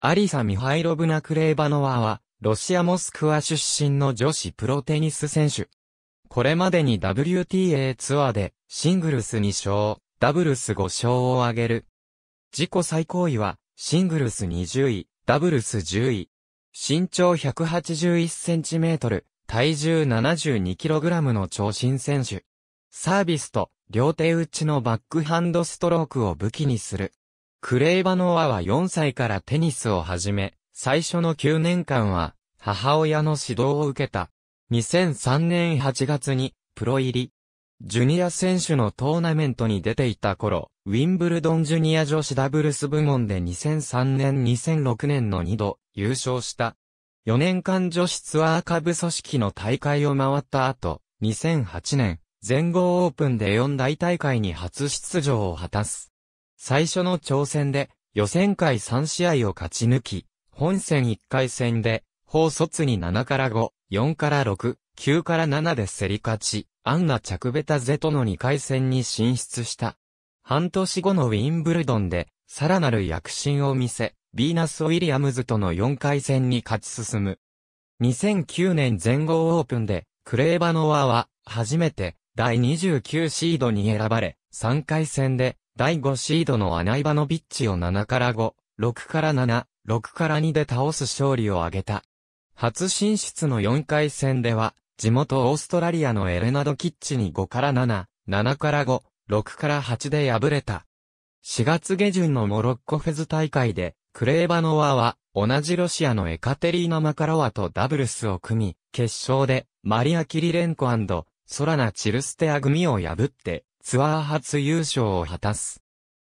アリサ・ミハイロブナ・クレーバノワは、ロシア・モスクワ出身の女子プロテニス選手。これまでに WTA ツアーで、シングルス2勝、ダブルス5勝を挙げる。自己最高位は、シングルス20位、ダブルス10位。身長1 8 1トル、体重7 2ラムの長身選手。サービスと、両手打ちのバックハンドストロークを武器にする。クレイバノアは4歳からテニスを始め、最初の9年間は、母親の指導を受けた。2003年8月に、プロ入り。ジュニア選手のトーナメントに出ていた頃、ウィンブルドンジュニア女子ダブルス部門で2003年2006年の2度優勝した。4年間女子ツアー下部組織の大会を回った後、2008年、全豪オープンで4大大会に初出場を果たす。最初の挑戦で予選会3試合を勝ち抜き、本戦1回戦で、法卒に7から5、4から6、9から7で競り勝ち、アンナ・チャクベタゼとの2回戦に進出した。半年後のウィンブルドンで、さらなる躍進を見せ、ビーナス・ウィリアムズとの4回戦に勝ち進む。2009年全豪オープンで、クレーバノワは、初めて、第29シードに選ばれ、3回戦で、第5シードのアナイバノビッチを7から5、6から7、6から2で倒す勝利を挙げた。初進出の4回戦では、地元オーストラリアのエレナド・キッチに5から7、7から5、6から8で敗れた。4月下旬のモロッコフェズ大会で、クレーバノワは、同じロシアのエカテリーナ・マカロワとダブルスを組み、決勝で、マリア・キリレンコソラナ・チルステア組を破って、ツアー初優勝を果たす。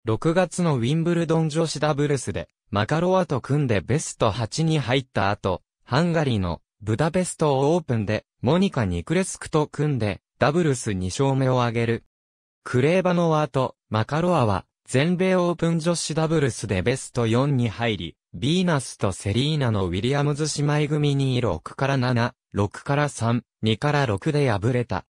6月のウィンブルドン女子ダブルスで、マカロワと組んでベスト8に入った後、ハンガリーのブダペストオープンで、モニカ・ニクレスクと組んで、ダブルス2勝目を挙げる。クレーバノワとマカロワは、全米オープン女子ダブルスでベスト4に入り、ビーナスとセリーナのウィリアムズ姉妹組に6から7、6から3、2から6で敗れた。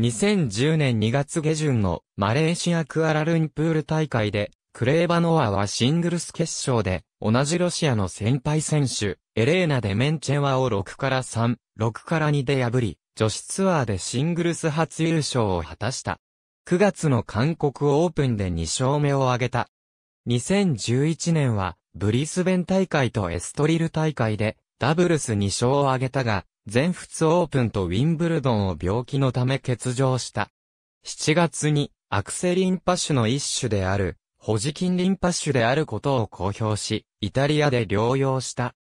2010年2月下旬のマレーシアクアラルンプール大会で、クレーバノアはシングルス決勝で、同じロシアの先輩選手、エレーナ・デメンチェワを6から3、6から2で破り、女子ツアーでシングルス初優勝を果たした。9月の韓国オープンで2勝目を挙げた。2011年は、ブリスベン大会とエストリル大会で、ダブルス2勝を挙げたが、全仏オープンとウィンブルドンを病気のため欠場した。7月に、アクセリンパュの一種である、ホジキンリンパュであることを公表し、イタリアで療養した。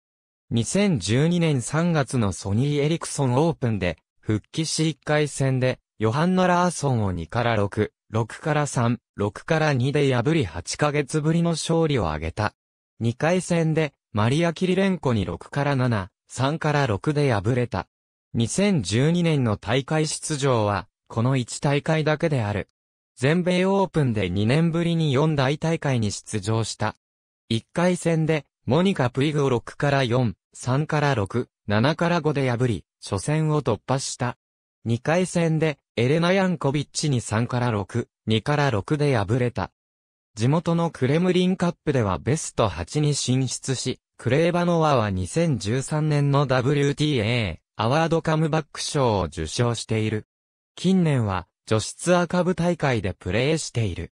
2012年3月のソニー・エリクソンオープンで、復帰し1回戦で、ヨハンナ・ラーソンを2から6、6から3、6から2で破り8ヶ月ぶりの勝利を挙げた。2回戦で、マリア・キリレンコに6から7、3から6で敗れた。2012年の大会出場は、この1大会だけである。全米オープンで2年ぶりに4大大会に出場した。1回戦で、モニカ・プイグを6から4、3から6、7から5で破り、初戦を突破した。2回戦で、エレナ・ヤンコビッチに3から6、2から6で敗れた。地元のクレムリンカップではベスト8に進出し、クレーバノワは2013年の WTA アワードカムバック賞を受賞している。近年は女子ツアー株大会でプレーしている。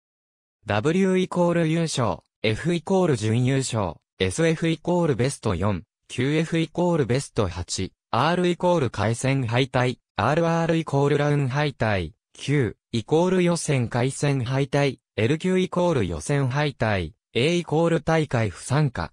W イコール優勝、F イコール準優勝、SF イコールベスト4、QF イコールベスト8、R イコール回戦敗退、RR イコールラウン敗退、Q イコール予選回戦敗退、LQ イコール予選敗退、A イコール大会不参加。